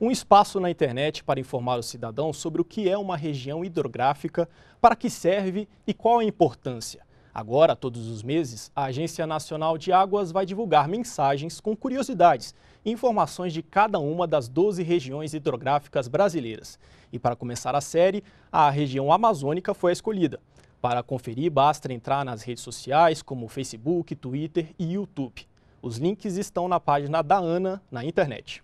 Um espaço na internet para informar o cidadão sobre o que é uma região hidrográfica, para que serve e qual a importância. Agora, todos os meses, a Agência Nacional de Águas vai divulgar mensagens com curiosidades e informações de cada uma das 12 regiões hidrográficas brasileiras. E para começar a série, a região amazônica foi escolhida. Para conferir, basta entrar nas redes sociais como Facebook, Twitter e YouTube. Os links estão na página da ANA na internet.